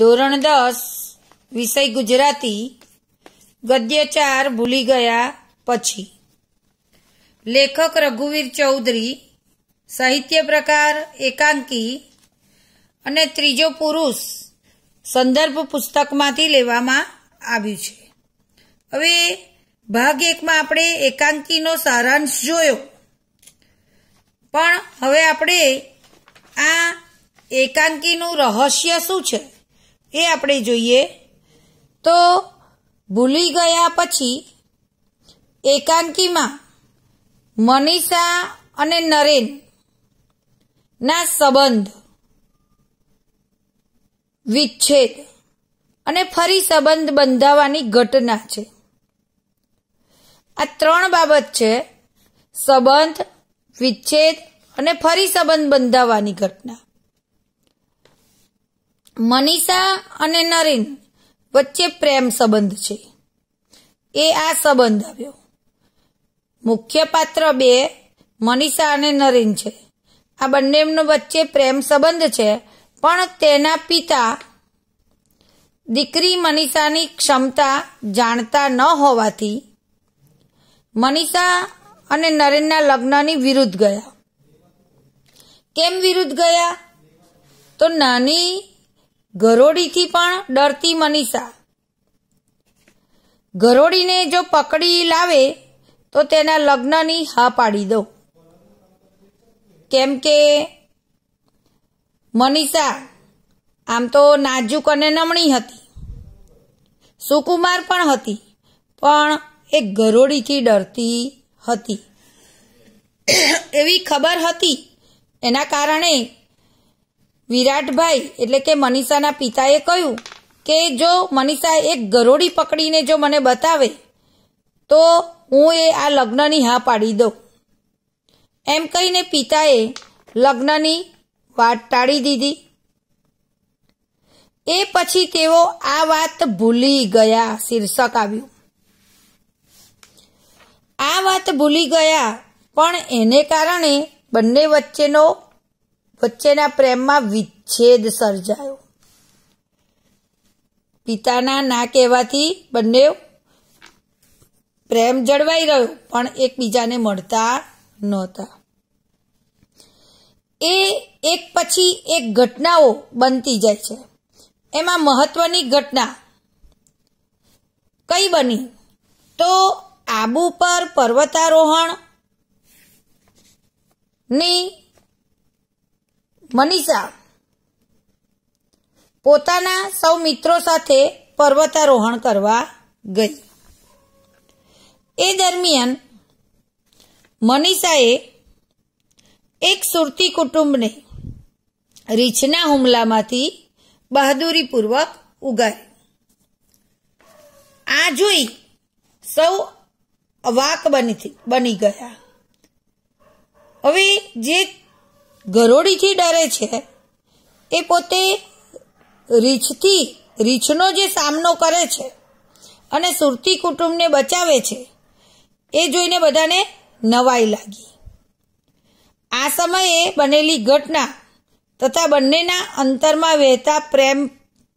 ધોરણ દસ વિષય ગુજરાતી ગદ્ય ચાર ભૂલી ગયા પછી લેખક રઘુવીર ચૌધરી સાહિત્ય પ્રકાર એકાંકી અને ત્રીજો પુરુષ સંદર્ભ પુસ્તકમાંથી લેવામાં આવ્યું છે હવે ભાગ એકમાં આપણે એકાંકીનો સારાંશ જોયો પણ હવે આપણે આ એકાંકીનું રહસ્ય શું છે એ આપણે જોઈએ તો ભૂલી ગયા પછી એકાંકીમાં મનીષા અને નરેન ના સંબંધ વિચ્છેદ અને ફરી સંબંધ બંધાવાની ઘટના છે આ ત્રણ બાબત છે સંબંધ વિચ્છેદ અને ફરી સંબંધ બંધાવાની ઘટના મનીષા અને નરેન વચ્ચે પ્રેમ સંબંધ છે એ આ સંબંધ આવ્યો મુખ્ય પાત્ર બે મનીષા અને નરેન છે આ બંને વચ્ચે પ્રેમ સંબંધ છે પણ તેના પિતા દીકરી મનીષાની ક્ષમતા જાણતા ન હોવાથી મનીષા અને નરેનના લગ્નની વિરુદ્ધ ગયા કેમ વિરુદ્ધ ગયા તો નાની ગરોડીથી પણ ડરતી મનીષા ગરોડીને જો પકડી લાવે તો તેના લગ્નની હા પાડી દો કેમ કે મનીષા આમ તો નાજુક અને નમણી હતી સુકુમાર પણ હતી પણ એ ગરોડીથી ડરતી હતી એવી ખબર હતી એના કારણે વિરાટભાઈ એટલે કે મનીષાના પિતાએ કહ્યું કે જો મનીષા એક ગરોળી પકડીને જો મને બતાવે તો હું એ આ લગ્નની હા પાડી દઉં એમ કહીને પિતાએ લગ્નની વાત ટાળી દીધી એ પછી તેઓ આ વાત ભૂલી ગયા શીર્ષક આવ્યું આ વાત ભૂલી ગયા પણ એને કારણે બંને વચ્ચેનો વચ્ચેના પ્રેમમાં વિચ્છેદ સર્જાયો પિતાના ના કહેવાથી બંને પ્રેમ જળવાઈ રહ્યો પણ એકબીજાને મળતા નહોતા એ એક પછી એક ઘટનાઓ બનતી જાય છે એમાં મહત્વની ઘટના કઈ બની તો આબુ પર પર્વતારોહણ ની મનીષા પોતાના સૌ મિત્રો સાથે પર્વતારોહણ કરવા ગઈ એ દરમિયાન મનીષાએ એક સુરતી કુટુંબને રીછના હુમલામાંથી બહાદુરીપૂર્વક ઉગારી આ જોઈ સૌ અવાક બની બની ગયા હવે જે ગરોળીથી ડરે છે એ પોતે રીછથી રીછનો જે સામનો કરે છે અને સુરતી કુટુંબને બચાવે છે એ જોઈને બધાને નવાઈ લાગી આ સમયે બનેલી ઘટના તથા બંનેના અંતરમાં વહેતા પ્રેમ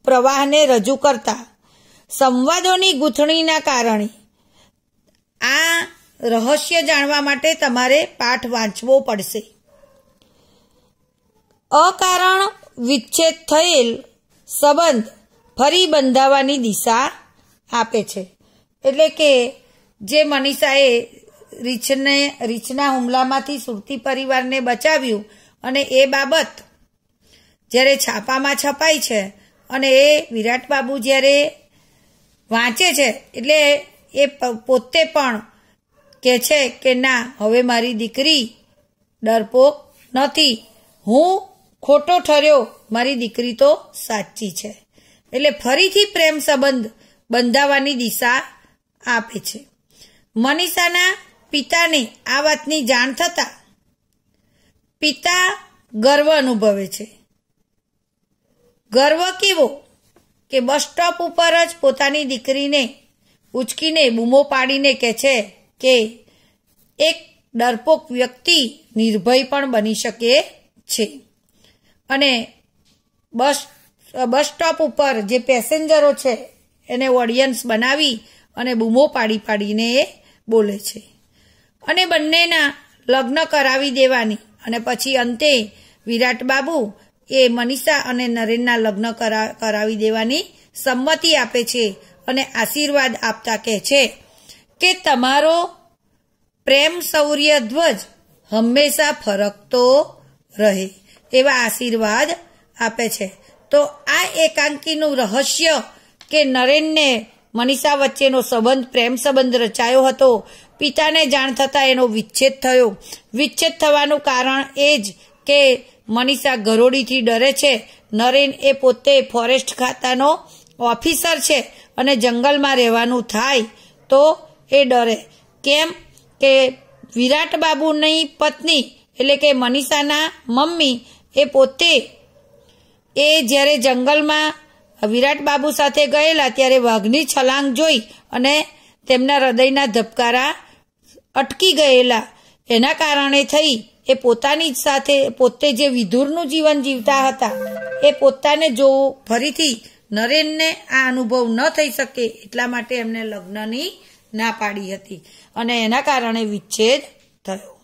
પ્રવાહને રજૂ કરતા સંવાદોની ગૂંથણીના કારણે આ રહસ્ય જાણવા માટે તમારે પાઠ વાંચવો પડશે અકારણ વિચ્છેદ થયેલ સંબંધ ફરી બંધાવાની દિશા આપે છે એટલે કે જે મનીષાએ રીછને રીછના હુમલામાંથી સુરતી પરિવારને બચાવ્યું અને એ બાબત જ્યારે છાપામાં છપાય છે અને એ વિરાટ બાબુ જ્યારે વાંચે છે એટલે એ પોતે પણ કહે છે કે ના હવે મારી દીકરી ડરપોક નથી હું ખોટો ઠર્યો મારી દીકરી તો સાચી છે એટલે ફરીથી પ્રેમ સંબંધ બંધાવાની દિશા આપે છે મનીષાના પિતાને આ વાતની જાણ થતા પિતા ગર્વ અનુભવે છે ગર્વ કેવો કે બસ સ્ટોપ ઉપર જ પોતાની દીકરીને ઉચકીને બૂમો પાડીને કહે છે કે એક ડરપોક વ્યક્તિ નિર્ભય પણ બની શકે છે અને બસ બસ સ્ટોપ ઉપર જે પેસેન્જરો છે એને ઓડિયન્સ બનાવી અને બૂમો પાડી પાડીને એ બોલે છે અને બંનેના લગ્ન કરાવી દેવાની અને પછી અંતે વિરાટ બાબુ એ મનીષા અને નરેનના લગ્ન કરાવી દેવાની સંમતિ આપે છે અને આશીર્વાદ આપતા કહે છે કે તમારો પ્રેમ શૌર્ય ધ્વજ હંમેશા ફરકતો રહે એવા આશીર્વાદ આપે છે તો આ એકાંકીનું રહસ્ય કે નરેનને મનીષા વચ્ચેનો સંબંધ પ્રેમ સંબંધ રચાયો હતો પિતાને જાણ થતાં એનો વિચ્છેદ થયો વિચ્છેદ થવાનું કારણ એ જ કે મનીષા ગરોડીથી ડરે છે નરેન એ પોતે ફોરેસ્ટ ખાતાનો ઓફિસર છે અને જંગલમાં રહેવાનું થાય તો એ ડરે કેમ કે વિરાટ બાબુની પત્ની એટલે કે મનીષાના મમ્મી એ પોતે એ જ્યારે જંગલમાં વિરાટ બાબુ સાથે ગયેલા ત્યારે વાઘની છલાંગ જોઈ અને તેમના હૃદયના ધબકારા અટકી ગયેલા એના કારણે થઈ એ પોતાની જ સાથે પોતે જે વિધુરનું જીવન જીવતા હતા એ પોતાને જો ફરીથી નરેનને આ અનુભવ ન થઈ શકે એટલા માટે એમને લગ્નની ના પાડી હતી અને એના કારણે વિચ્છેદ થયો